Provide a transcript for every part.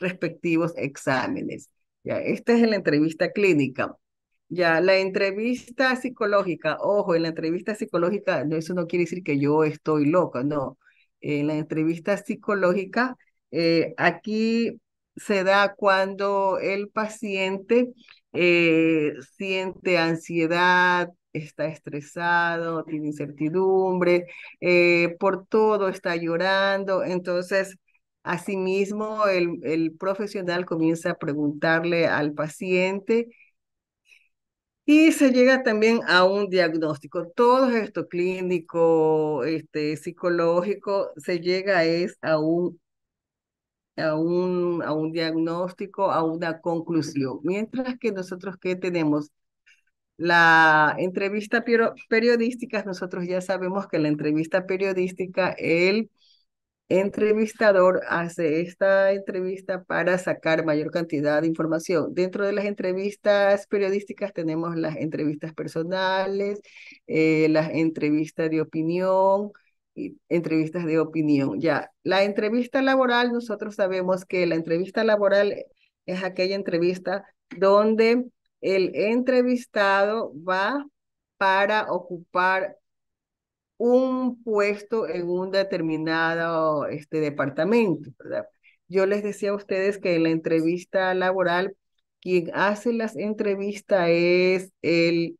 respectivos exámenes. Ya, esta es la entrevista clínica. Ya, la entrevista psicológica, ojo, en la entrevista psicológica, no, eso no quiere decir que yo estoy loca, no. En la entrevista psicológica, eh, aquí se da cuando el paciente eh, siente ansiedad, está estresado, tiene incertidumbre, eh, por todo está llorando. Entonces, Asimismo, el, el profesional comienza a preguntarle al paciente y se llega también a un diagnóstico. Todo esto clínico, este, psicológico, se llega es a un, a, un, a un diagnóstico, a una conclusión. Mientras que nosotros, que tenemos? La entrevista periodística, nosotros ya sabemos que la entrevista periodística, el entrevistador hace esta entrevista para sacar mayor cantidad de información. Dentro de las entrevistas periodísticas tenemos las entrevistas personales, eh, las entrevistas de opinión, y entrevistas de opinión. Ya, la entrevista laboral, nosotros sabemos que la entrevista laboral es aquella entrevista donde el entrevistado va para ocupar un puesto en un determinado este, departamento, ¿verdad? Yo les decía a ustedes que en la entrevista laboral, quien hace las entrevistas es el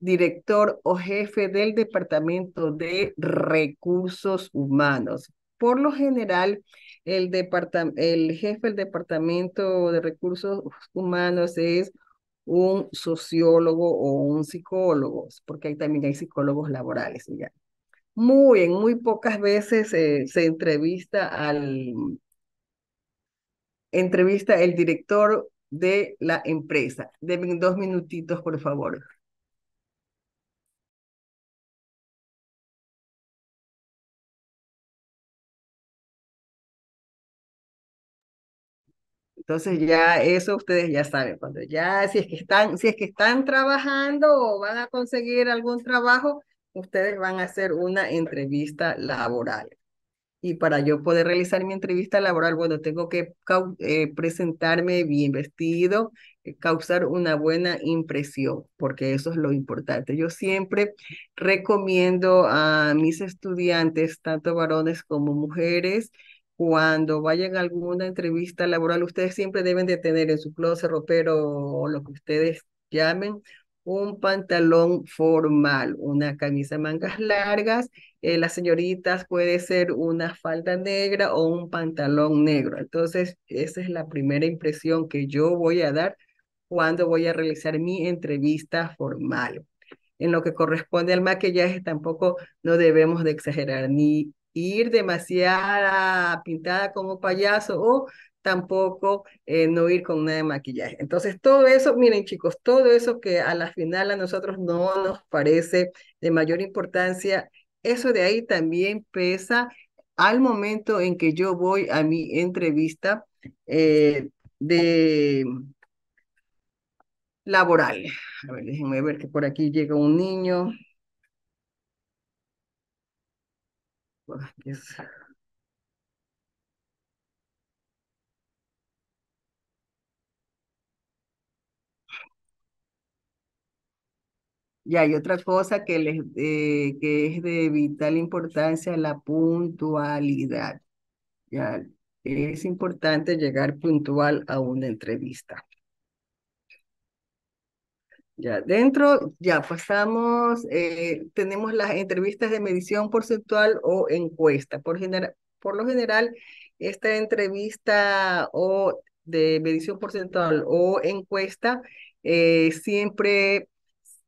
director o jefe del departamento de recursos humanos. Por lo general, el, el jefe del departamento de recursos humanos es un sociólogo o un psicólogo, porque ahí también hay psicólogos laborales. ¿ya? Muy, en muy pocas veces eh, se entrevista al entrevista el director de la empresa. Denme dos minutitos, por favor. Entonces ya eso ustedes ya saben, cuando ya si es que están, si es que están trabajando o van a conseguir algún trabajo, ustedes van a hacer una entrevista laboral. Y para yo poder realizar mi entrevista laboral, bueno, tengo que eh, presentarme bien vestido, eh, causar una buena impresión, porque eso es lo importante. Yo siempre recomiendo a mis estudiantes, tanto varones como mujeres, cuando vayan a alguna entrevista laboral, ustedes siempre deben de tener en su closet, ropero o lo que ustedes llamen, un pantalón formal, una camisa mangas largas. Eh, las señoritas puede ser una falda negra o un pantalón negro. Entonces, esa es la primera impresión que yo voy a dar cuando voy a realizar mi entrevista formal. En lo que corresponde al maquillaje, tampoco no debemos de exagerar ni ir demasiada pintada como payaso o tampoco eh, no ir con nada de maquillaje. Entonces, todo eso, miren chicos, todo eso que a la final a nosotros no nos parece de mayor importancia, eso de ahí también pesa al momento en que yo voy a mi entrevista eh, de laboral. A ver, déjenme ver que por aquí llega un niño. Y hay otra cosa que, les, eh, que es de vital importancia, la puntualidad. Ya, es importante llegar puntual a una entrevista. Ya dentro, ya pasamos, eh, tenemos las entrevistas de medición porcentual o encuesta. Por, por lo general, esta entrevista o de medición porcentual o encuesta eh, siempre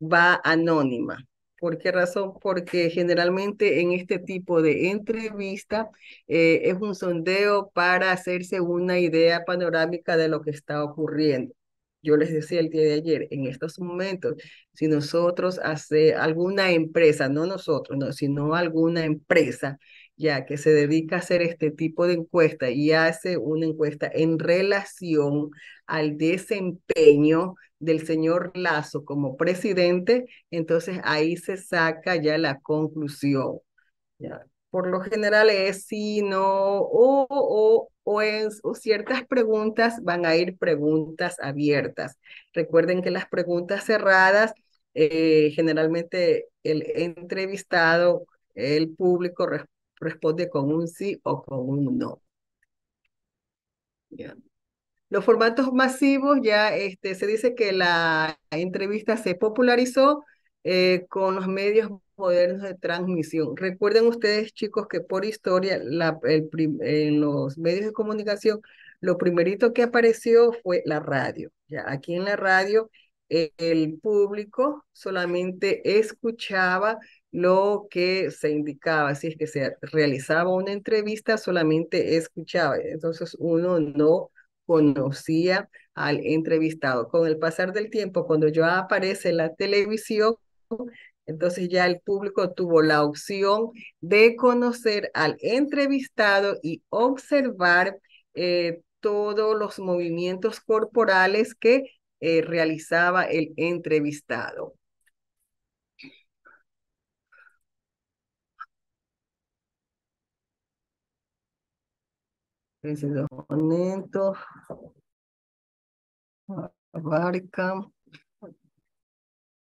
va anónima. ¿Por qué razón? Porque generalmente en este tipo de entrevista eh, es un sondeo para hacerse una idea panorámica de lo que está ocurriendo. Yo les decía el día de ayer, en estos momentos, si nosotros hace alguna empresa, no nosotros, sino alguna empresa ya que se dedica a hacer este tipo de encuesta y hace una encuesta en relación al desempeño del señor Lazo como presidente, entonces ahí se saca ya la conclusión. Por lo general es sí, no, o, o, o, es, ciertas preguntas van a ir preguntas abiertas. Recuerden que las preguntas cerradas, eh, generalmente el entrevistado, el público responde con un sí o con un no. Los formatos masivos, ya este, se dice que la entrevista se popularizó eh, con los medios modernos de transmisión. Recuerden ustedes, chicos, que por historia, la, el en los medios de comunicación, lo primerito que apareció fue la radio. Ya aquí en la radio, eh, el público solamente escuchaba lo que se indicaba, si es que se realizaba una entrevista, solamente escuchaba. Entonces uno no conocía al entrevistado. Con el pasar del tiempo, cuando ya aparece en la televisión, entonces ya el público tuvo la opción de conocer al entrevistado y observar eh, todos los movimientos corporales que eh, realizaba el entrevistado. Entonces, el momento. Abarca.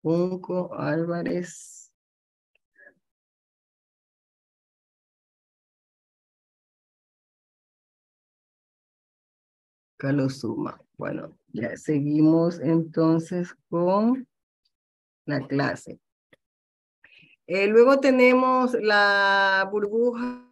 Junco, Álvarez. Carlos Suma. Bueno, ya seguimos entonces con la clase. Eh, luego tenemos la burbuja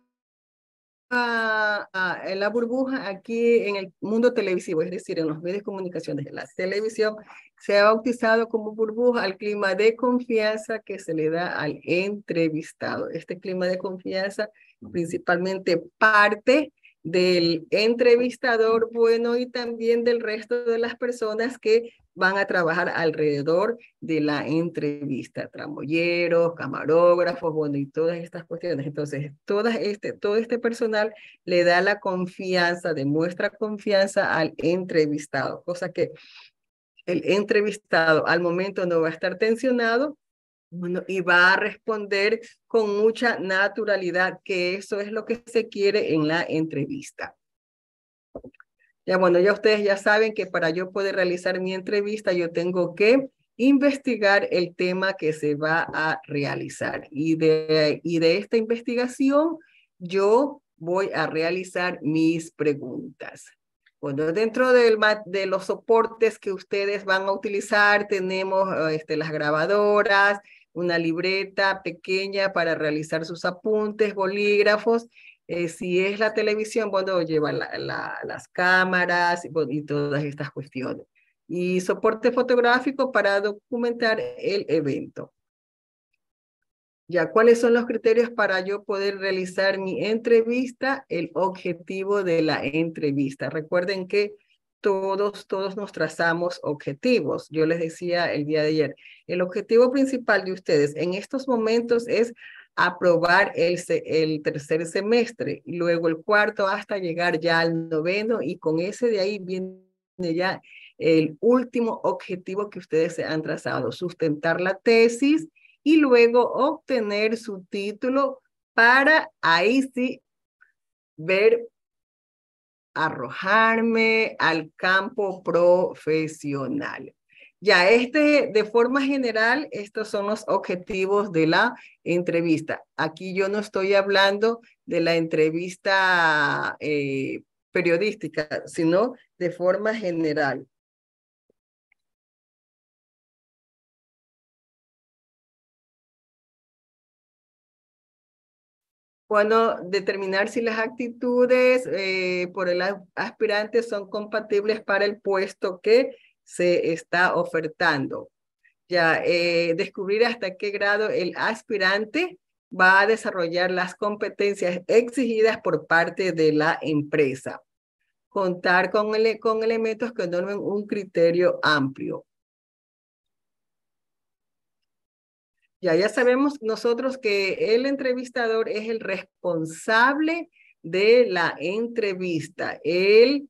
la burbuja aquí en el mundo televisivo, es decir, en los medios de comunicación de la televisión, se ha bautizado como burbuja al clima de confianza que se le da al entrevistado. Este clima de confianza principalmente parte del entrevistador bueno y también del resto de las personas que van a trabajar alrededor de la entrevista, tramoyeros, camarógrafos, bueno, y todas estas cuestiones. Entonces, este, todo este personal le da la confianza, demuestra confianza al entrevistado, cosa que el entrevistado al momento no va a estar tensionado y va a responder con mucha naturalidad, que eso es lo que se quiere en la entrevista. Ya bueno, ya ustedes ya saben que para yo poder realizar mi entrevista, yo tengo que investigar el tema que se va a realizar. Y de, y de esta investigación, yo voy a realizar mis preguntas. Bueno, dentro del, de los soportes que ustedes van a utilizar, tenemos este, las grabadoras, una libreta pequeña para realizar sus apuntes, bolígrafos. Eh, si es la televisión, bueno, lleva las cámaras y todas estas cuestiones. Y soporte fotográfico para documentar el evento. Ya, ¿cuáles son los criterios para yo poder realizar mi entrevista? El objetivo de la entrevista. Recuerden que todos, todos nos trazamos objetivos. Yo les decía el día de ayer, el objetivo principal de ustedes en estos momentos es aprobar el, el tercer semestre, y luego el cuarto hasta llegar ya al noveno y con ese de ahí viene ya el último objetivo que ustedes se han trazado, sustentar la tesis y luego obtener su título para ahí sí ver arrojarme al campo profesional. Ya, este, de forma general, estos son los objetivos de la entrevista. Aquí yo no estoy hablando de la entrevista eh, periodística, sino de forma general. cuando determinar si las actitudes eh, por el aspirante son compatibles para el puesto que se está ofertando. Ya, eh, descubrir hasta qué grado el aspirante va a desarrollar las competencias exigidas por parte de la empresa. Contar con, con elementos que normen un criterio amplio. Ya, sabemos nosotros que el entrevistador es el responsable de la entrevista. Él,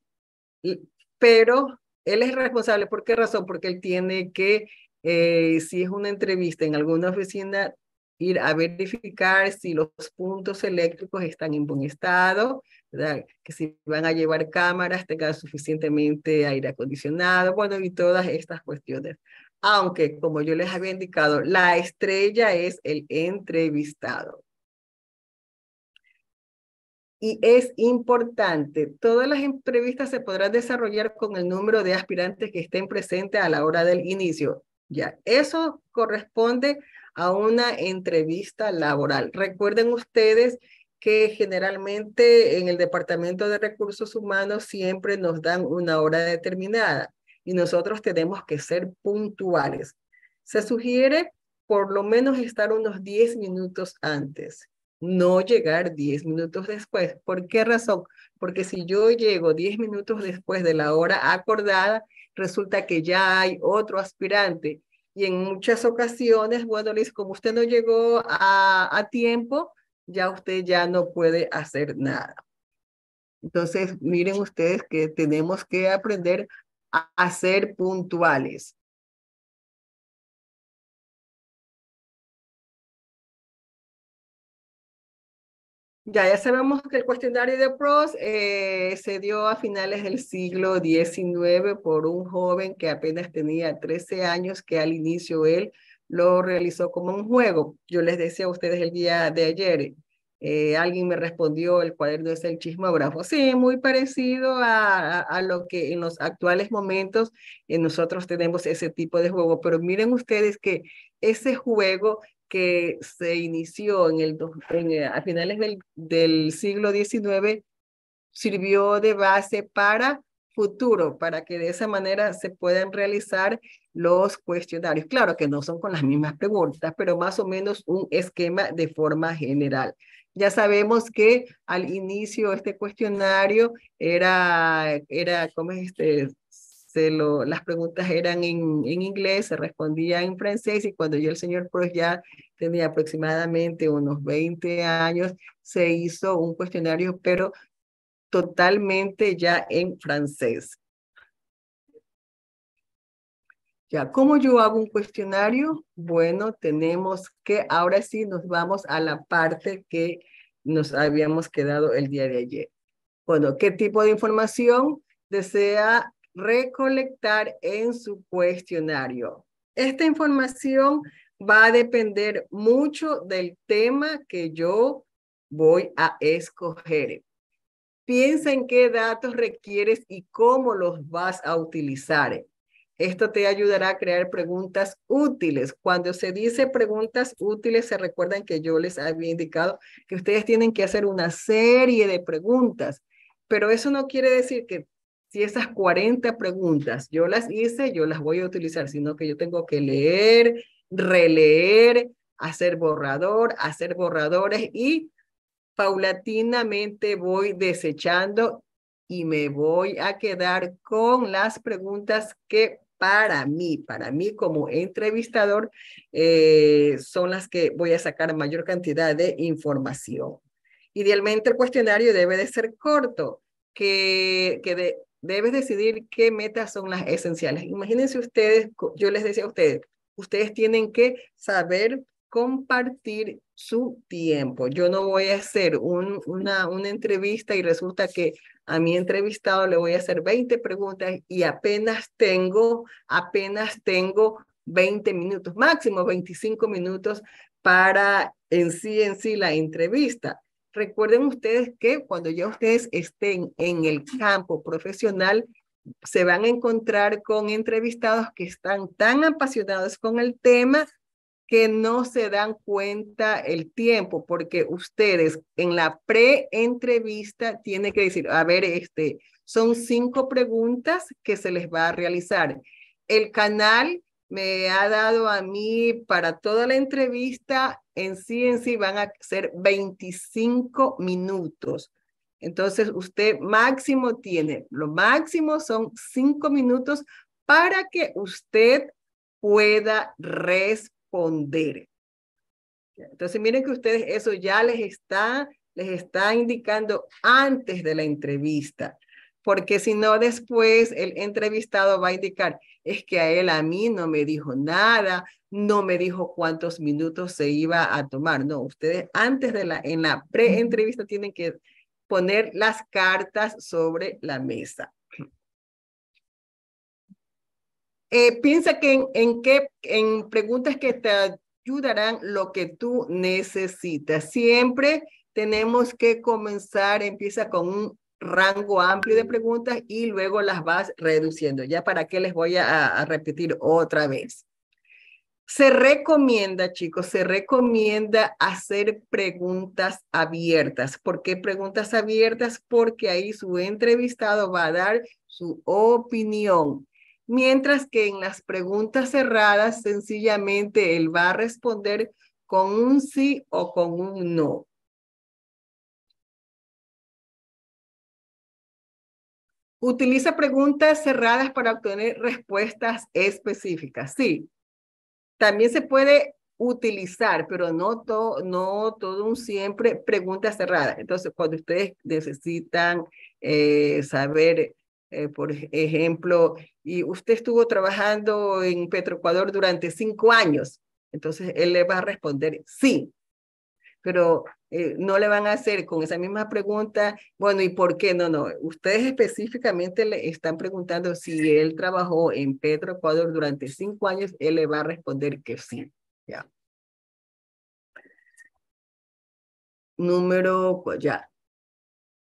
pero él es responsable. ¿Por qué razón? Porque él tiene que, eh, si es una entrevista en alguna oficina, ir a verificar si los puntos eléctricos están en buen estado, ¿verdad? que si van a llevar cámaras, tenga suficientemente aire acondicionado, bueno, y todas estas cuestiones aunque como yo les había indicado, la estrella es el entrevistado. Y es importante, todas las entrevistas se podrán desarrollar con el número de aspirantes que estén presentes a la hora del inicio. Ya, eso corresponde a una entrevista laboral. Recuerden ustedes que generalmente en el Departamento de Recursos Humanos siempre nos dan una hora determinada y nosotros tenemos que ser puntuales. Se sugiere por lo menos estar unos 10 minutos antes, no llegar 10 minutos después. ¿Por qué razón? Porque si yo llego 10 minutos después de la hora acordada, resulta que ya hay otro aspirante. Y en muchas ocasiones, bueno, como usted no llegó a, a tiempo, ya usted ya no puede hacer nada. Entonces, miren ustedes que tenemos que aprender a, ser puntuales. Ya, ya sabemos que el cuestionario de PROS eh, se dio a finales del siglo XIX por un joven que apenas tenía 13 años, que al inicio él lo realizó como un juego. Yo les decía a ustedes el día de ayer, eh, alguien me respondió, el cuaderno es el chismógrafo. Sí, muy parecido a, lo que en los actuales momentos eh, nosotros tenemos ese tipo de juego, pero miren ustedes que ese juego que se inició en el, en, eh, a finales del, del siglo XIX sirvió de base para futuro para que de esa manera se puedan realizar los cuestionarios. Claro que no son con las mismas preguntas, pero más o menos un esquema de forma general. Ya sabemos que al inicio este cuestionario era, era ¿cómo este? Se lo, las preguntas eran en, inglés, se respondía en francés y cuando yo el señor Pro ya tenía aproximadamente unos 20 años, se hizo un cuestionario, pero totalmente ya en francés. Ya, ¿cómo yo hago un cuestionario? Bueno, tenemos que, ahora sí nos vamos a la parte que nos habíamos quedado el día de ayer. Bueno, ¿qué tipo de información desea recolectar en su cuestionario? Esta información va a depender mucho del tema que yo voy a escoger. Piensa en qué datos requieres y cómo los vas a utilizar. Esto te ayudará a crear preguntas útiles. Cuando se dice preguntas útiles, se recuerdan que yo les había indicado que ustedes tienen que hacer una serie de preguntas, pero eso no quiere decir que si esas 40 preguntas yo las hice, yo las voy a utilizar, sino que yo tengo que leer, releer, hacer borrador, hacer borradores y paulatinamente voy desechando y me voy a quedar con las preguntas que para mí, para mí como entrevistador, eh, son las que voy a sacar mayor cantidad de información. Idealmente el cuestionario debe de ser corto, que, que debes decidir qué metas son las esenciales. Imagínense ustedes, yo les decía a ustedes, ustedes tienen que saber compartir su tiempo. Yo no voy a hacer una, una entrevista y resulta que a mi entrevistado le voy a hacer 20 preguntas y apenas tengo, apenas tengo 20 minutos, máximo 25 minutos para en sí, en sí la entrevista. Recuerden ustedes que cuando ya ustedes estén en el campo profesional, se van a encontrar con entrevistados que están tan apasionados con el tema que no se dan cuenta el tiempo, porque ustedes en la pre-entrevista tienen que decir, a ver, este, son cinco preguntas que se les va a realizar. El canal me ha dado a mí para toda la entrevista, en sí en sí van a ser 25 minutos. Entonces, usted máximo tiene, lo máximo son cinco minutos para que usted pueda responder pondere. Entonces, miren que ustedes eso ya les está, les está indicando antes de la entrevista, porque si no, después el entrevistado va a indicar, es que a él a mí no me dijo nada, no me dijo cuántos minutos se iba a tomar. No, ustedes antes de la, en la pre-entrevista tienen que poner las cartas sobre la mesa. Eh, piensa que en, qué, en preguntas que te ayudarán lo que tú necesitas. Siempre tenemos que comenzar, empieza con un rango amplio de preguntas y luego las vas reduciendo. Ya para qué les voy a, a repetir otra vez. Se recomienda, chicos, se recomienda hacer preguntas abiertas. ¿Por qué preguntas abiertas? Porque ahí su entrevistado va a dar su opinión mientras que en las preguntas cerradas sencillamente él va a responder con un sí o con un no. Utiliza preguntas cerradas para obtener respuestas específicas. Sí, también se puede utilizar, pero no, no todo un siempre preguntas cerradas. Entonces, cuando ustedes necesitan eh, saber eh, por ejemplo, y usted estuvo trabajando en Petroecuador durante cinco años, entonces él le va a responder sí, pero eh, no le van a hacer con esa misma pregunta, bueno, ¿y por qué? No, no, ustedes específicamente le están preguntando si él trabajó en Petroecuador durante cinco años, él le va a responder que sí, ya. Número, pues ya.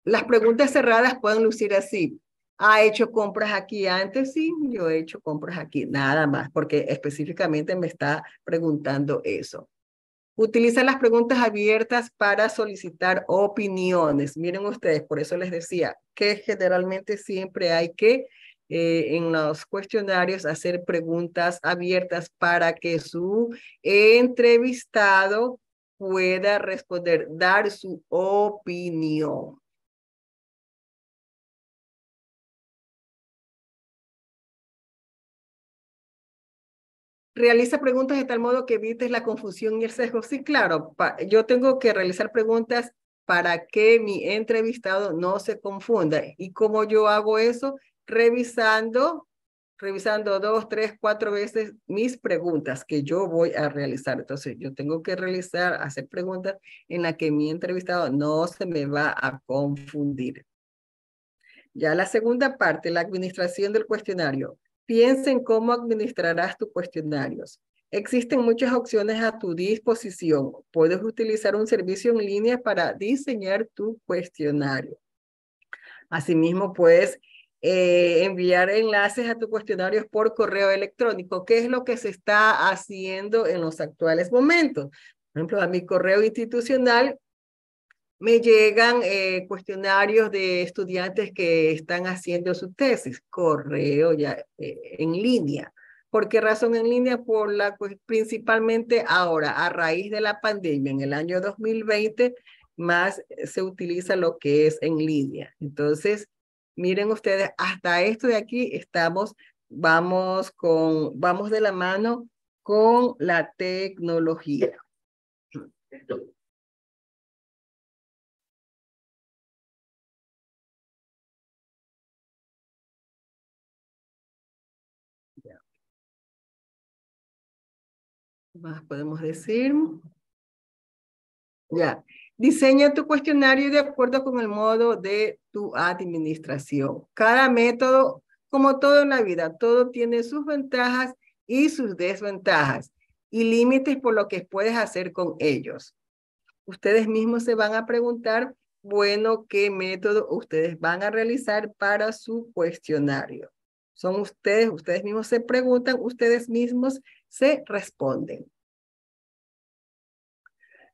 Las preguntas cerradas pueden lucir así ha hecho compras aquí antes, sí, yo he hecho compras aquí, nada más, porque específicamente me está preguntando eso. Utiliza las preguntas abiertas para solicitar opiniones. Miren ustedes, por eso les decía que generalmente siempre hay que eh, en los cuestionarios hacer preguntas abiertas para que su entrevistado pueda responder, dar su opinión. realiza preguntas de tal modo que evites la confusión y el sesgo. Sí, claro, yo tengo que realizar preguntas para que mi entrevistado no se confunda. ¿Y cómo yo hago eso? Revisando, revisando dos, tres, cuatro veces mis preguntas que yo voy a realizar. Entonces, yo tengo que realizar, hacer preguntas en las que mi entrevistado no se me va a confundir. Ya la segunda parte, la administración del cuestionario. Piensen en cómo administrarás tus cuestionarios. Existen muchas opciones a tu disposición. Puedes utilizar un servicio en línea para diseñar tu cuestionario. Asimismo, puedes eh, enviar enlaces a tus cuestionarios por correo electrónico, que es lo que se está haciendo en los actuales momentos. Por ejemplo, a mi correo institucional me llegan eh, cuestionarios de estudiantes que están haciendo su tesis, correo ya eh, en línea. ¿Por qué razón en línea? Por la, principalmente ahora, a raíz de la pandemia, en el año 2020, más se utiliza lo que es en línea. Entonces, miren ustedes, hasta esto de aquí estamos, vamos con, vamos de la mano con la tecnología. más podemos decir? Ya. Diseña tu cuestionario de acuerdo con el modo de tu administración. Cada método, como todo en la vida, todo tiene sus ventajas y sus desventajas y límites por lo que puedes hacer con ellos. Ustedes mismos se van a preguntar, bueno, qué método ustedes van a realizar para su cuestionario. Son ustedes, ustedes mismos se preguntan, ustedes mismos se responden.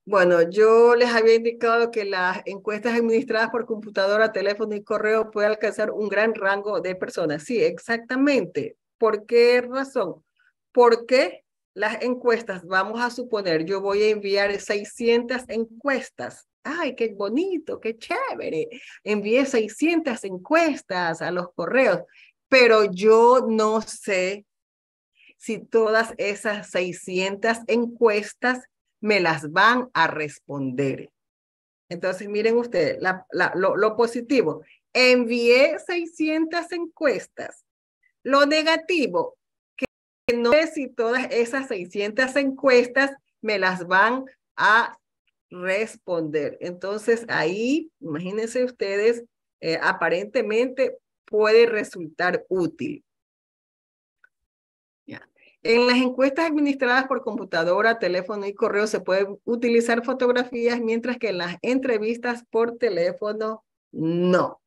Bueno, yo les había indicado que las encuestas administradas por computadora, teléfono y correo pueden alcanzar un gran rango de personas. Sí, exactamente. ¿Por qué razón? Porque las encuestas, vamos a suponer, yo voy a enviar 600 encuestas. ¡Ay, qué bonito, qué chévere! Envié 600 encuestas a los correos, pero yo no sé si todas esas 600 encuestas me las van a responder. Entonces, miren ustedes, lo, positivo, envié 600 encuestas. Lo negativo, que no sé si todas esas 600 encuestas me las van a responder. Entonces, ahí, imagínense ustedes, eh, aparentemente puede resultar útil. En las encuestas administradas por computadora, teléfono y correo se pueden utilizar fotografías, mientras que en las entrevistas por teléfono no.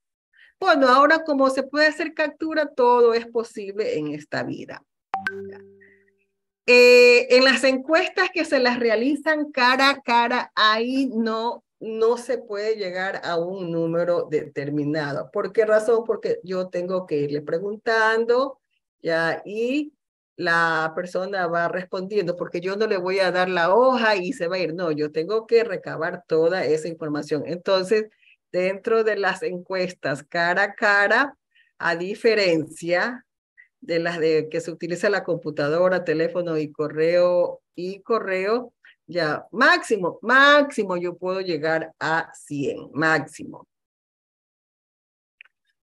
Bueno, ahora como se puede hacer captura, todo es posible en esta vida. Eh, en las encuestas que se las realizan cara a cara, ahí no, no se puede llegar a un número determinado. ¿Por qué razón? Porque yo tengo que irle preguntando ya y la persona va respondiendo, porque yo no le voy a dar la hoja y se va a ir. No, yo tengo que recabar toda esa información. Entonces, dentro de las encuestas cara a cara, a diferencia de las de que se utiliza la computadora, teléfono y correo y correo, ya máximo, máximo yo puedo llegar a 100, máximo.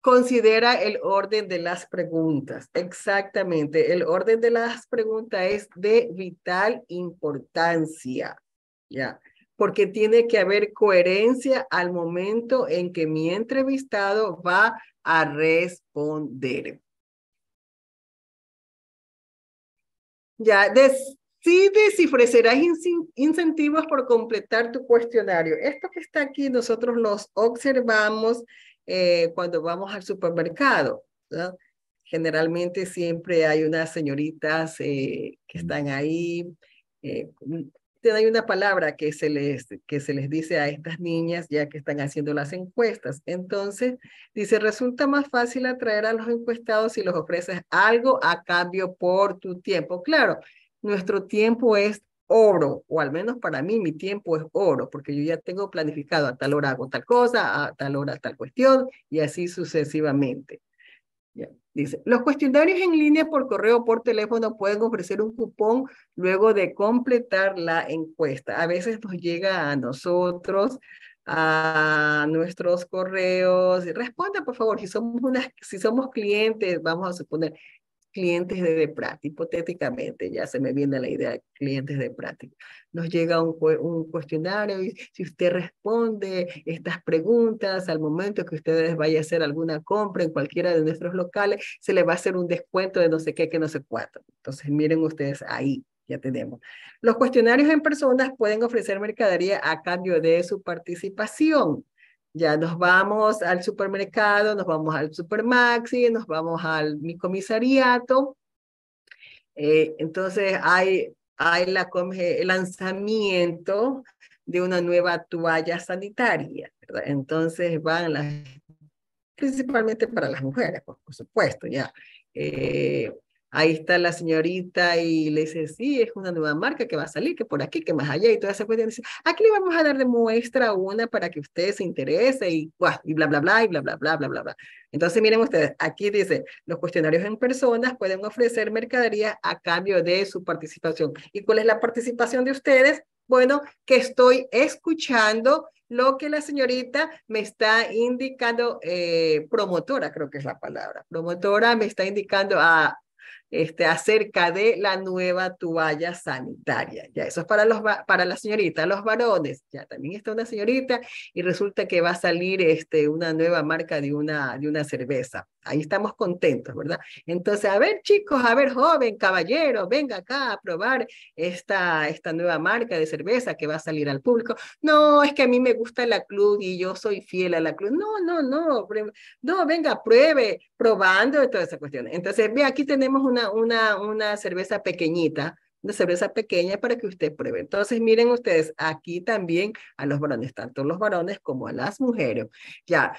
Considera el orden de las preguntas. Exactamente, el orden de las preguntas es de vital importancia, ¿ya? Porque tiene que haber coherencia al momento en que mi entrevistado va a responder. Ya, decide si ofrecerás incentivos por completar tu cuestionario. Esto que está aquí, nosotros los observamos eh, cuando vamos al supermercado. Generalmente siempre hay unas señoritas eh, que están ahí. Eh, hay una palabra que se, les, que se les dice a estas niñas ya que están haciendo las encuestas. Entonces, dice, resulta más fácil atraer a los encuestados si los ofreces algo a cambio por tu tiempo. Claro, nuestro tiempo es oro, o al menos para mí mi tiempo es oro, porque yo ya tengo planificado a tal hora hago tal cosa, a tal hora tal cuestión, y así sucesivamente. Dice, los cuestionarios en línea por correo o por teléfono pueden ofrecer un cupón luego de completar la encuesta. A veces nos llega a nosotros, a nuestros correos, responda por favor, si somos, si somos clientes, vamos a suponer, clientes de práctica hipotéticamente, ya se me viene la idea de clientes de práctica. Nos llega un, cuestionario y si usted responde estas preguntas al momento que ustedes vaya a hacer alguna compra en cualquiera de nuestros locales, se le va a hacer un descuento de no sé qué, que no sé cuánto. Entonces, miren ustedes ahí. Ya tenemos. Los cuestionarios en personas pueden ofrecer mercadería a cambio de su participación. Ya nos vamos al supermercado, nos vamos al supermaxi, nos vamos al mi comisariato. Eh, entonces hay, hay la, eh, el lanzamiento de una nueva toalla sanitaria. ¿verdad? Entonces van las, principalmente para las mujeres, por, supuesto, ya. Eh, ahí está la señorita y le dice, sí, es una nueva marca que va a salir, que por aquí, que más allá y todas esa cuestión. decir aquí le vamos a dar de muestra una para que usted se interese y, y bla, bla, bla, y bla, bla, bla, bla, bla, bla. Entonces, miren ustedes, aquí dice, los cuestionarios en personas pueden ofrecer mercadería a cambio de su participación. ¿Y cuál es la participación de ustedes? Bueno, que estoy escuchando lo que la señorita me está indicando, eh, promotora, creo que es la palabra, promotora me está indicando a, este, acerca de la nueva toalla sanitaria. Ya eso es para, los, para la señorita, los varones. Ya también está una señorita y resulta que va a salir este, una nueva marca de una, de una cerveza ahí estamos contentos, ¿verdad? Entonces, a ver chicos, a ver joven, caballero, venga acá a probar esta, esta nueva marca de cerveza que va a salir al público. No, es que a mí me gusta la club y yo soy fiel a la club. No, no, no, no, venga, pruebe, probando de todas esa cuestiones. Entonces, ve, aquí tenemos una, una, una cerveza pequeñita, una cerveza pequeña para que usted pruebe. Entonces, miren ustedes, aquí también a los varones, tanto los varones como a las mujeres. Ya,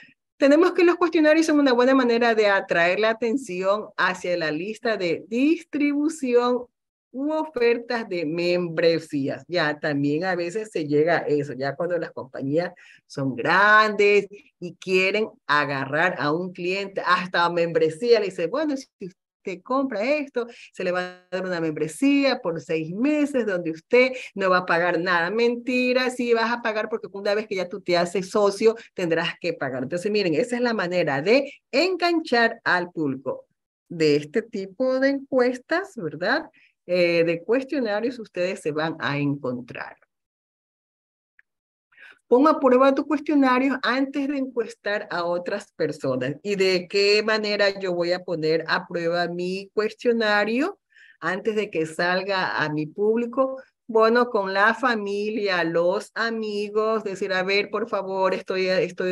tenemos que los cuestionarios son una buena manera de atraer la atención hacia la lista de distribución u ofertas de membresías. Ya también a veces se llega a eso, ya cuando las compañías son grandes y quieren agarrar a un cliente hasta membresía, le dice, bueno, si usted usted compra esto, se le va a dar una membresía por seis meses donde usted no va a pagar nada. Mentira, sí vas a pagar porque una vez que ya tú te haces socio, tendrás que pagar. Entonces, miren, esa es la manera de enganchar al público de este tipo de encuestas, ¿verdad? Eh, de cuestionarios ustedes se van a encontrar. Pon a prueba tu cuestionario antes de encuestar a otras personas. ¿Y de qué manera yo voy a poner a prueba mi cuestionario antes de que salga a mi público? Bueno, con la familia, los amigos, decir, a ver, por favor, estoy, estoy,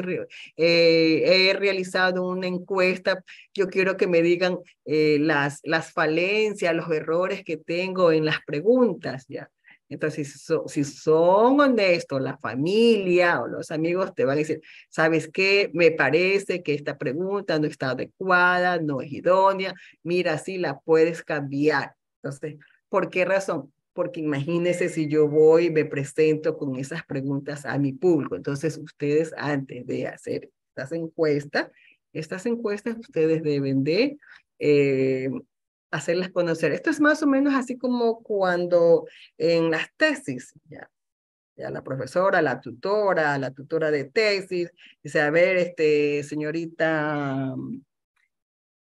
eh, he realizado una encuesta, yo quiero que me digan eh, las, las falencias, los errores que tengo en las preguntas, ¿ya? Entonces, si, son honestos, la familia o los amigos te van a decir, ¿sabes qué? Me parece que esta pregunta no está adecuada, no es idónea, mira, si la puedes cambiar. Entonces, ¿por qué razón? porque imagínense si yo voy, y me presento con esas preguntas a mi público. Entonces, ustedes antes de hacer estas encuestas, estas encuestas ustedes deben de eh, hacerlas conocer. Esto es más o menos así como cuando en las tesis, ya, la profesora, la tutora, la tutora de tesis, dice, a ver, este, señorita,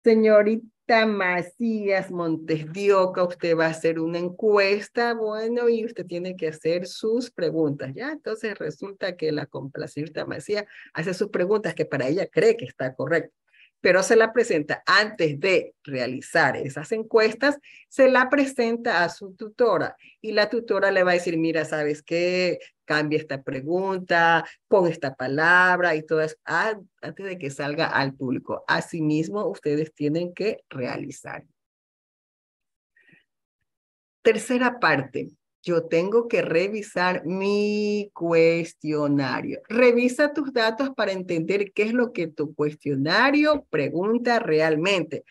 señorita Macías Montesdioca, usted va a hacer una encuesta, bueno, y usted tiene que hacer sus preguntas, ¿ya? Entonces resulta que la señorita Macías hace sus preguntas que para ella cree que está correcto pero se la presenta antes de realizar esas encuestas, se la presenta a su tutora y la tutora le va a decir, mira, ¿sabes qué? Cambia esta pregunta, pon esta palabra y todo eso, antes de que salga al público. Asimismo, ustedes tienen que realizar. Tercera parte, yo tengo que revisar mi cuestionario. Revisa tus datos para entender qué es lo que tu cuestionario pregunta realmente.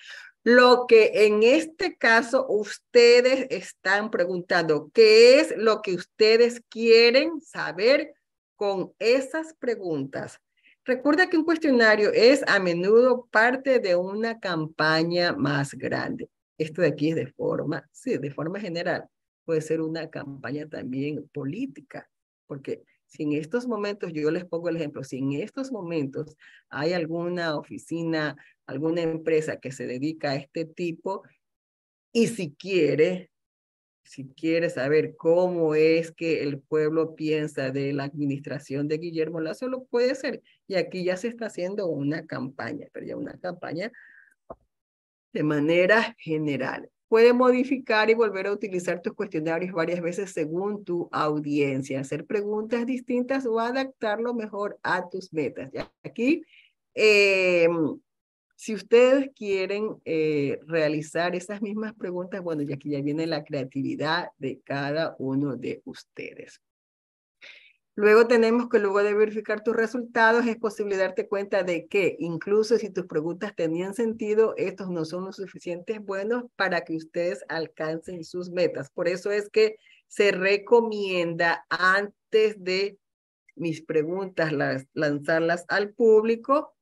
Lo que en este caso ustedes están preguntando, ¿qué es lo que ustedes quieren saber con esas preguntas? Recuerda que un cuestionario es a menudo parte de una campaña más grande. Esto de aquí es de forma, sí, de forma general puede ser una campaña también política, porque si en estos momentos, yo les pongo el ejemplo, si en estos momentos hay alguna oficina, alguna empresa que se dedica a este tipo y si quiere, si quiere saber cómo es que el pueblo piensa de la administración de Guillermo Lazo, lo puede ser. Y aquí ya se está haciendo una campaña, pero ya una campaña de manera general puede modificar y volver a utilizar tus cuestionarios varias veces según tu audiencia, hacer preguntas distintas o adaptarlo mejor a tus metas. ¿Ya? Aquí, em, si ustedes quieren eh, realizar esas mismas preguntas, bueno, ya aquí ya viene la creatividad de cada uno de ustedes. Luego tenemos que luego de verificar tus resultados es posible darte cuenta de que incluso si tus preguntas tenían sentido, estos no son lo suficientes buenos para que ustedes alcancen sus metas. Por eso es que se recomienda antes de mis preguntas las, lanzarlas al público,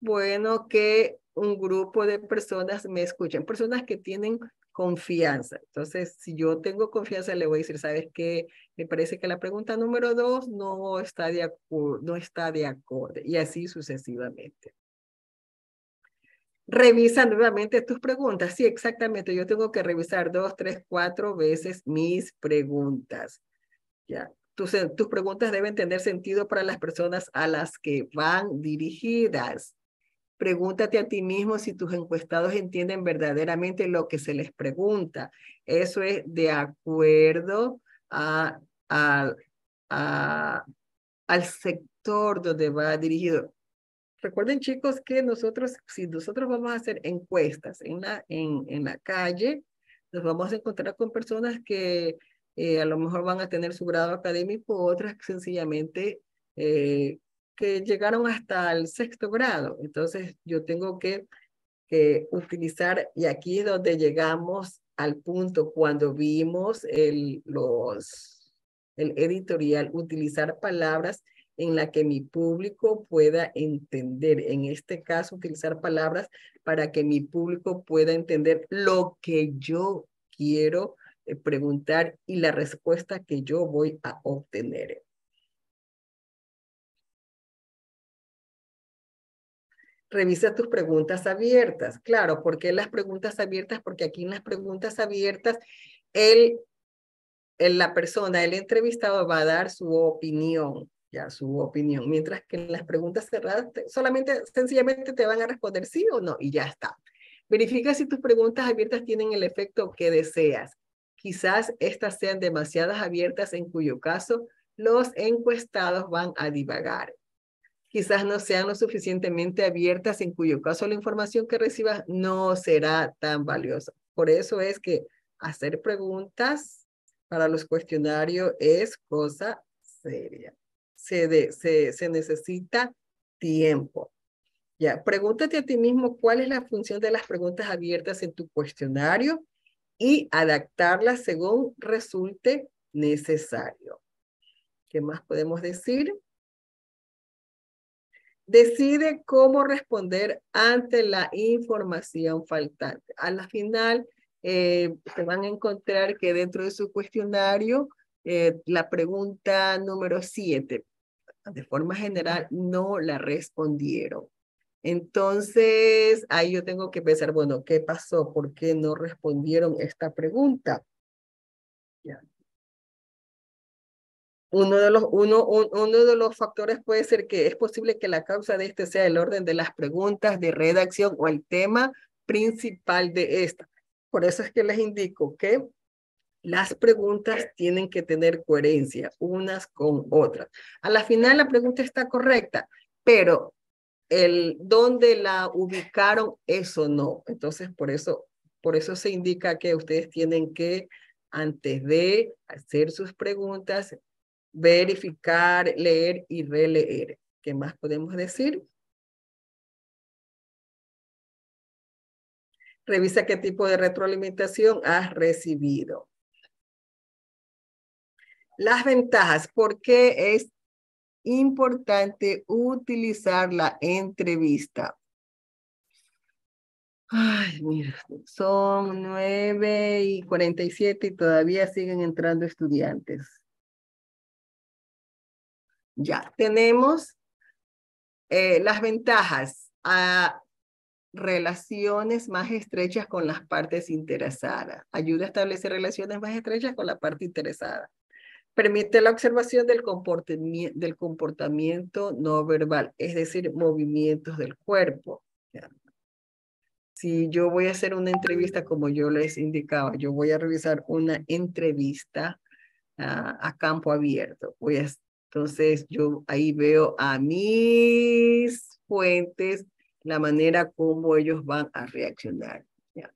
bueno, que un grupo de personas me escuchen, personas que tienen confianza. Entonces, si yo tengo confianza, le voy a decir, ¿sabes qué? Me parece que la pregunta número dos no está de, no está de y así sucesivamente. Revisa nuevamente tus preguntas. Sí, exactamente. Yo tengo que revisar dos, tres, cuatro veces mis preguntas. Ya. Tus, tus preguntas deben tener sentido para las personas a las que van dirigidas. Pregúntate a ti mismo si tus encuestados entienden verdaderamente lo que se les pregunta. Eso es de acuerdo a, al sector donde va dirigido. Recuerden, chicos, que nosotros, si nosotros vamos a hacer encuestas en la, en, en la calle, nos vamos a encontrar con personas que eh, a lo mejor van a tener su grado académico, otras que sencillamente eh, que llegaron hasta el sexto grado. Entonces yo tengo que, que utilizar, y aquí es donde llegamos al punto cuando vimos el, los, el editorial, utilizar palabras en la que mi público pueda entender. En este caso, utilizar palabras para que mi público pueda entender lo que yo quiero eh, preguntar y la respuesta que yo voy a obtener. revisa tus preguntas abiertas. Claro, ¿por qué las preguntas abiertas? Porque aquí en las preguntas abiertas, él, la persona, el entrevistado va a dar su opinión, ya su opinión, mientras que en las preguntas cerradas solamente, sencillamente te van a responder sí o no y ya está. Verifica si tus preguntas abiertas tienen el efecto que deseas. Quizás estas sean demasiadas abiertas, en cuyo caso los encuestados van a divagar quizás no sean lo suficientemente abiertas, en cuyo caso la información que recibas no será tan valiosa. Por eso es que hacer preguntas para los cuestionarios es cosa seria. Se, se necesita tiempo. Ya, pregúntate a ti mismo cuál es la función de las preguntas abiertas en tu cuestionario y adaptarlas según resulte necesario. ¿Qué más podemos decir? decide cómo responder ante la información faltante. A la final, eh, se van a encontrar que dentro de su cuestionario, eh, la pregunta número 7, de forma general, no la respondieron. Entonces, ahí yo tengo que pensar, bueno, ¿qué pasó? ¿Por qué no respondieron esta pregunta? Uno de, los, uno, uno de los factores puede ser que es posible que la causa de este sea el orden de las preguntas de redacción o el tema principal de esta. Por eso es que les indico que las preguntas tienen que tener coherencia unas con otras. A la final la pregunta está correcta, pero el dónde la ubicaron, eso no. Entonces, por eso, por eso se indica que ustedes tienen que, antes de hacer sus preguntas, verificar, leer y releer. ¿Qué más podemos decir? Revisa qué tipo de retroalimentación has recibido. Las ventajas. ¿Por qué es importante utilizar la entrevista? Ay, mira, son 9 y 47 y todavía siguen entrando estudiantes. Ya, tenemos eh, las ventajas a relaciones más estrechas con las partes interesadas. Ayuda a establecer relaciones más estrechas con la parte interesada. Permite la observación del comportamiento, no verbal, es decir, movimientos del cuerpo. Si yo voy a hacer una entrevista, como yo les indicaba, yo voy a revisar una entrevista ah, a campo abierto. Voy a entonces yo ahí veo a mis fuentes la manera como ellos van a reaccionar. ¿ya?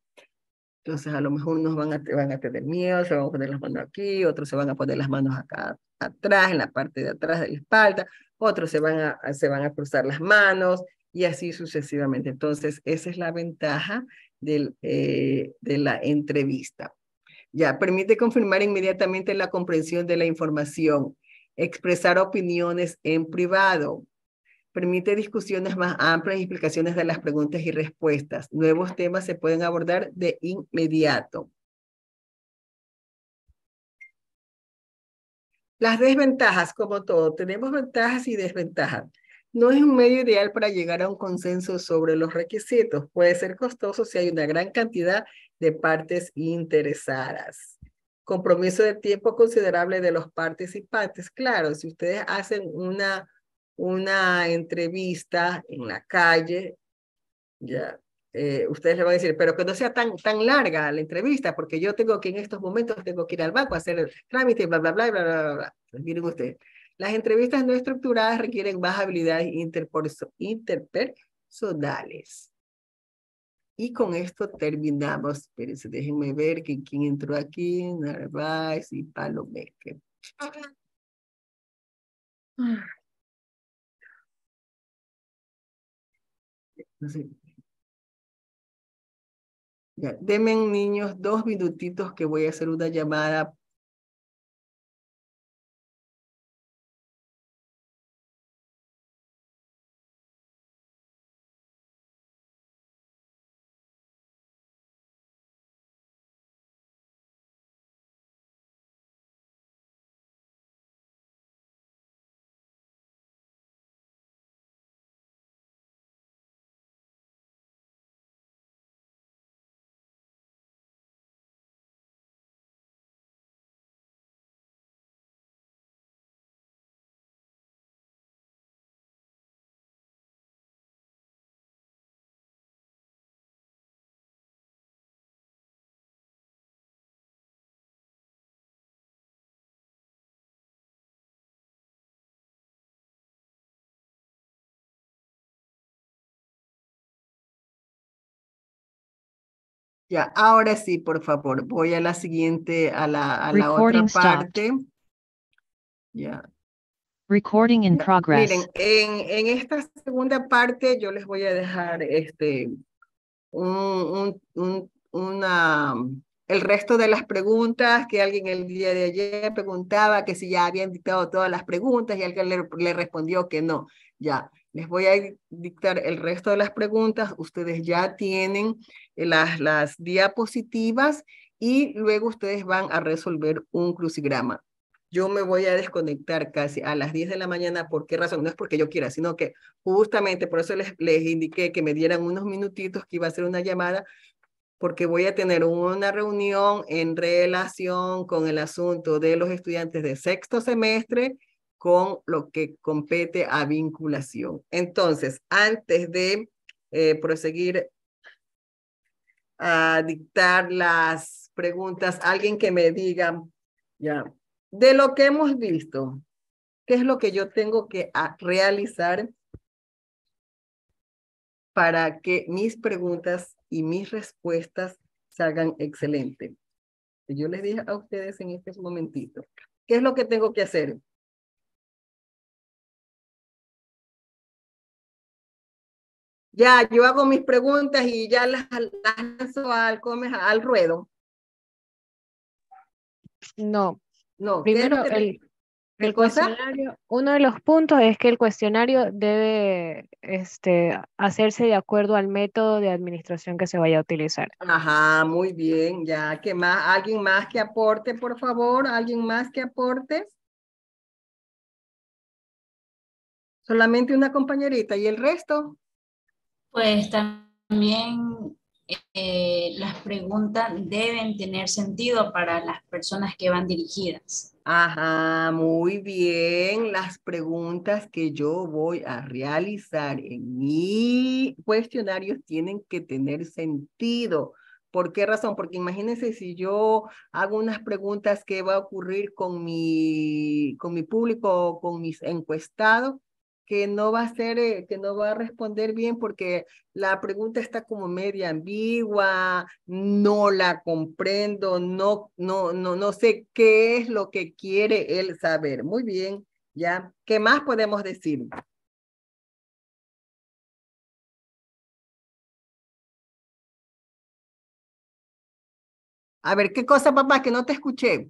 Entonces a lo mejor unos van a, van a tener miedo, se van a poner las manos aquí, otros se van a poner las manos acá atrás, en la parte de atrás de la espalda, otros se van a, se van a cruzar las manos y así sucesivamente. Entonces esa es la ventaja del, eh, de la entrevista. Ya, permite confirmar inmediatamente la comprensión de la información. Expresar opiniones en privado. Permite discusiones más amplias y explicaciones de las preguntas y respuestas. Nuevos temas se pueden abordar de inmediato. Las desventajas, como todo, tenemos ventajas y desventajas. No es un medio ideal para llegar a un consenso sobre los requisitos. Puede ser costoso si hay una gran cantidad de partes interesadas compromiso de tiempo considerable de los participantes. Claro, si ustedes hacen una, una entrevista en la calle, ya, eh, ustedes le van a decir, pero que no sea tan, tan larga la entrevista, porque yo tengo que en estos momentos, tengo que ir al banco a hacer el trámite, bla, bla, bla, bla, bla, bla. bla. Pues miren ustedes, las entrevistas no estructuradas requieren más habilidades interpersonales y con esto terminamos. Pero déjenme ver que, quién entró aquí, Narváez y Palomeque. Deme niños dos minutitos que voy a hacer una llamada Ya, ahora sí, por favor, voy a la siguiente, a la, a la otra parte. Ya. Recording in progress. Miren, en, en, esta segunda parte yo les voy a dejar este, un, un, una, el resto de las preguntas que alguien el día de ayer preguntaba que si ya habían dictado todas las preguntas y alguien le, le respondió que no. Ya, les voy a dictar el resto de las preguntas. Ustedes ya tienen eh, las, las diapositivas y luego ustedes van a resolver un crucigrama. Yo me voy a desconectar casi a las 10 de la mañana. ¿Por qué razón? No es porque yo quiera, sino que justamente por eso les, les indiqué que me dieran unos minutitos que iba a ser una llamada, porque voy a tener una reunión en relación con el asunto de los estudiantes de sexto semestre con lo que compete a vinculación. Entonces, antes de eh, proseguir a dictar las preguntas, alguien que me diga, ya, de lo que hemos visto, ¿qué es lo que yo tengo que realizar para que mis preguntas y mis respuestas salgan excelentes? Yo les dije a ustedes en este momentito, ¿qué es lo que tengo que hacer? Ya, yo hago mis preguntas y ya las, lanzo al, ruedo. No. No. Primero, el, cuestionario, uno de los puntos es que el cuestionario debe este, hacerse de acuerdo al método de administración que se vaya a utilizar. Ajá, muy bien, ya. que más? ¿Alguien más que aporte, por favor? ¿Alguien más que aporte? Solamente una compañerita. ¿Y el resto? Pues también eh, las preguntas deben tener sentido para las personas que van dirigidas. Ajá, muy bien. Las preguntas que yo voy a realizar en mi cuestionario tienen que tener sentido. ¿Por qué razón? Porque imagínense si yo hago unas preguntas que va a ocurrir con mi, con mi público, con mis encuestados, que no va a ser, eh, que no va a responder bien porque la pregunta está como media ambigua, no la comprendo, no, no, no, no sé qué es lo que quiere él saber. Muy bien, ya. ¿Qué más podemos decir? A ver, ¿qué cosa, papá, que no te escuché?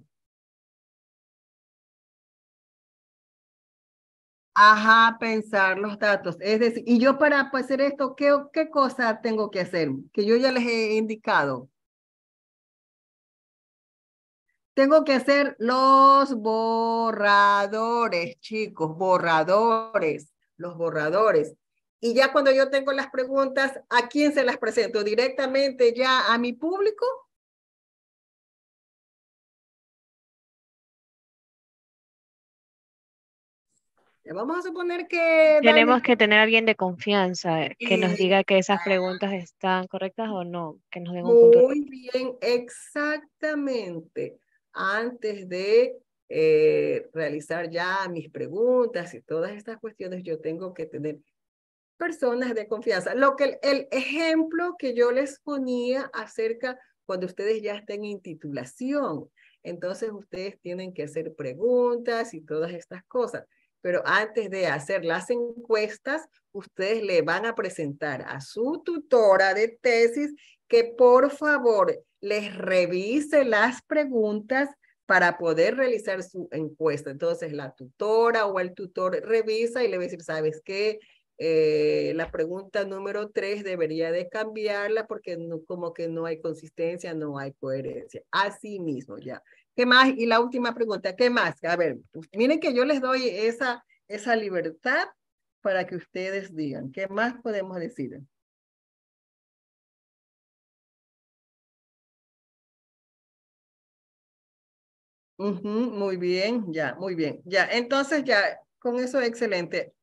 Ajá, pensar los datos. Es decir, y yo para hacer esto, ¿qué, qué cosa tengo que hacer? Que yo ya les he indicado. Tengo que hacer los borradores, chicos, borradores, los borradores. Y ya cuando yo tengo las preguntas, ¿a quién se las presento? ¿Directamente ya a mi público Vamos a suponer que... Tenemos que tener a alguien de confianza que nos diga que esas preguntas están correctas o no, que nos den un punto. Muy bien, exactamente. Antes de eh, realizar ya mis preguntas y todas estas cuestiones, yo tengo que tener personas de confianza. Lo que el, el ejemplo que yo les ponía acerca cuando ustedes ya estén en titulación, entonces ustedes tienen que hacer preguntas y todas estas cosas pero antes de hacer las encuestas, ustedes le van a presentar a su tutora de tesis que por favor les revise las preguntas para poder realizar su encuesta. Entonces, la tutora o el tutor revisa y le va a decir, ¿sabes qué? Eh, la pregunta número tres debería de cambiarla porque como que no hay consistencia, no hay coherencia. Así mismo, ya. ¿Qué más? Y la última pregunta, ¿qué más? A ver, pues, miren que yo les doy esa, esa libertad para que ustedes digan, ¿qué más podemos decir? muy bien, ya, muy bien. Ya, entonces ya, con eso excelente.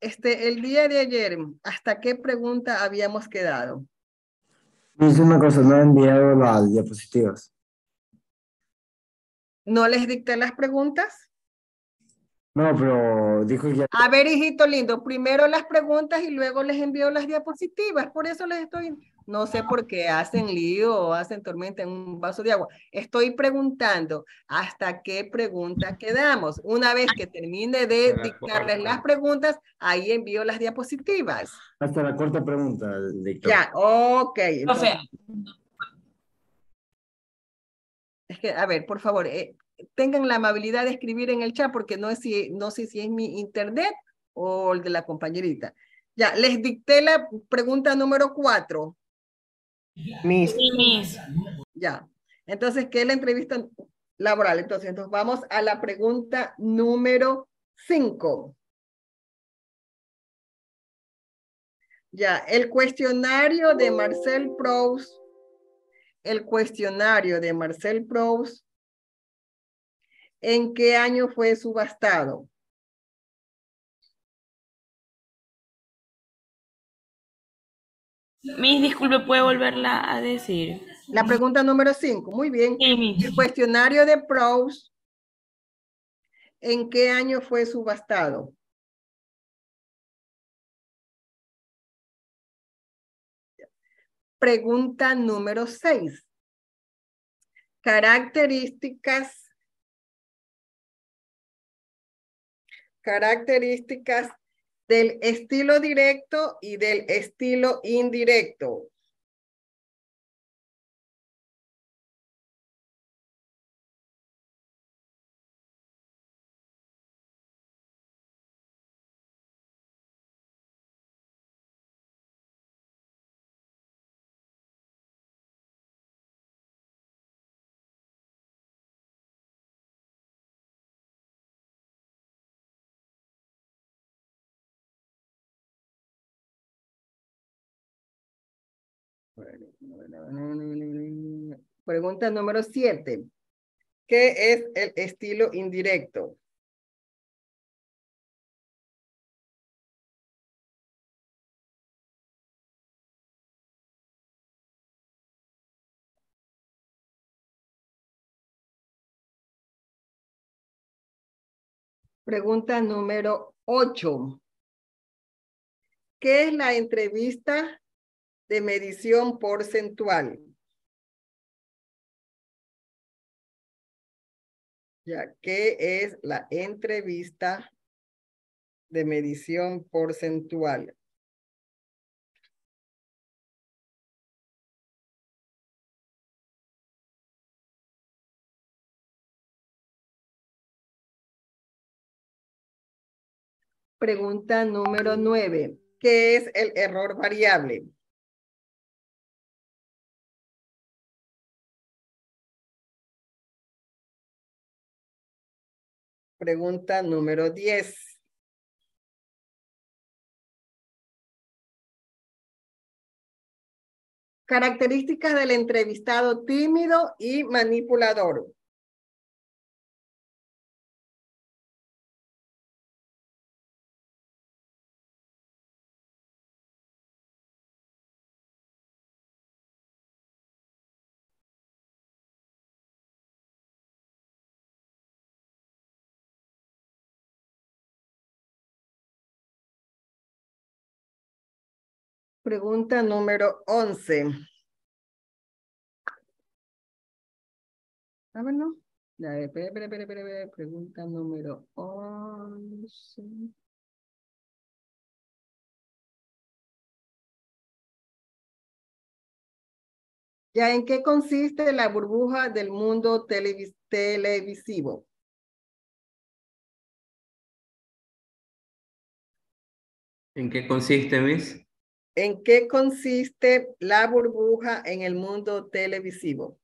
Este, el día de ayer, ¿hasta qué pregunta habíamos quedado? Dice una cosa, no enviado las diapositivas. ¿No les dicté las preguntas? No, pero dijo A ver, hijito lindo, primero las preguntas y luego les envío las diapositivas. Por eso les estoy. No sé por qué hacen lío o hacen tormenta en un vaso de agua. Estoy preguntando hasta qué pregunta quedamos. Una vez que termine de dictarles las preguntas, ahí envío las diapositivas. Hasta la cuarta pregunta, Ya, ok. O sea, es que, a ver, por favor, eh, tengan la amabilidad de escribir en el chat porque no, es no sé si es mi internet o el de la compañerita. Ya, les dicté la pregunta número cuatro. Miss. Ya. Entonces, ¿qué es la entrevista laboral? Entonces, vamos a la pregunta número cinco. Ya, el cuestionario de Marcel Proust el cuestionario de Marcel Proust, ¿en qué año fue subastado? Mis disculpe, puede volverla a decir. La pregunta número 5, muy bien. el cuestionario de Proust, ¿en qué año fue subastado? Pregunta número 6. Características características del estilo directo y del estilo indirecto. Pregunta número siete. ¿Qué es el estilo indirecto? Pregunta número ocho. ¿Qué es la entrevista de medición porcentual. Ya que es la entrevista de medición porcentual. Pregunta número nueve. ¿Qué es el error variable? pregunta número 10. Características del entrevistado tímido y manipulador. Pregunta número 11. A ah, ver, no. Espera, espera, eh, espera, espera, Pregunta número 11. ¿Ya en qué consiste la burbuja del mundo televisivo? ¿En qué consiste, Miss? ¿En qué consiste la burbuja en el mundo televisivo?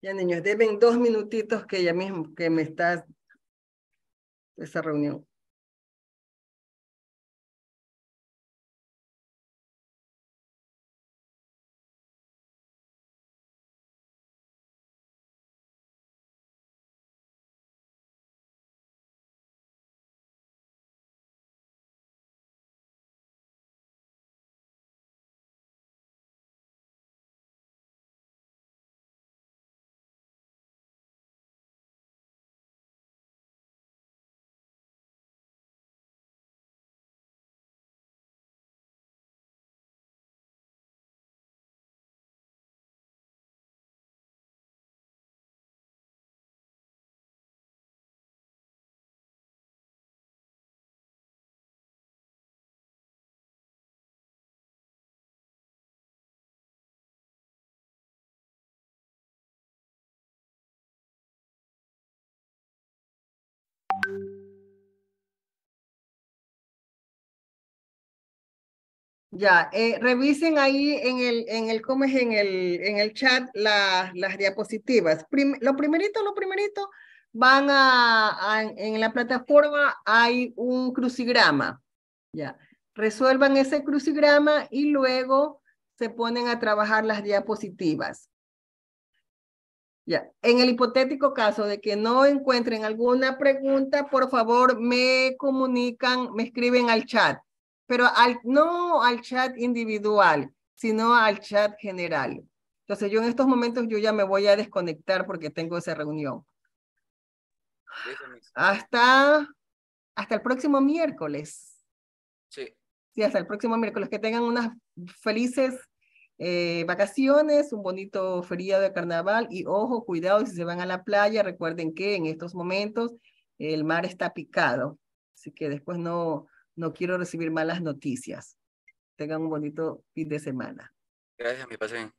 Ya niños, deben dos minutitos que ya mismo que me estás esta reunión. Ya, eh, revisen ahí en el, en el, chat las diapositivas. lo primerito, lo primerito, van a, en la plataforma hay un crucigrama, ya. Resuelvan ese crucigrama y luego se ponen a trabajar las diapositivas. Ya, en el hipotético caso de que no encuentren alguna pregunta, por favor me comunican, me escriben al chat pero al, no al chat individual, sino al chat general. Entonces yo en estos momentos yo ya me voy a desconectar porque tengo esa reunión. Hasta, hasta el próximo miércoles. Sí. Sí, hasta el próximo miércoles. Que tengan unas felices eh, vacaciones, un bonito feriado de carnaval y ojo, cuidado si se van a la playa. Recuerden que en estos momentos el mar está picado, así que después no, no quiero recibir malas noticias. Tengan un bonito fin de semana. Gracias, mi pasen.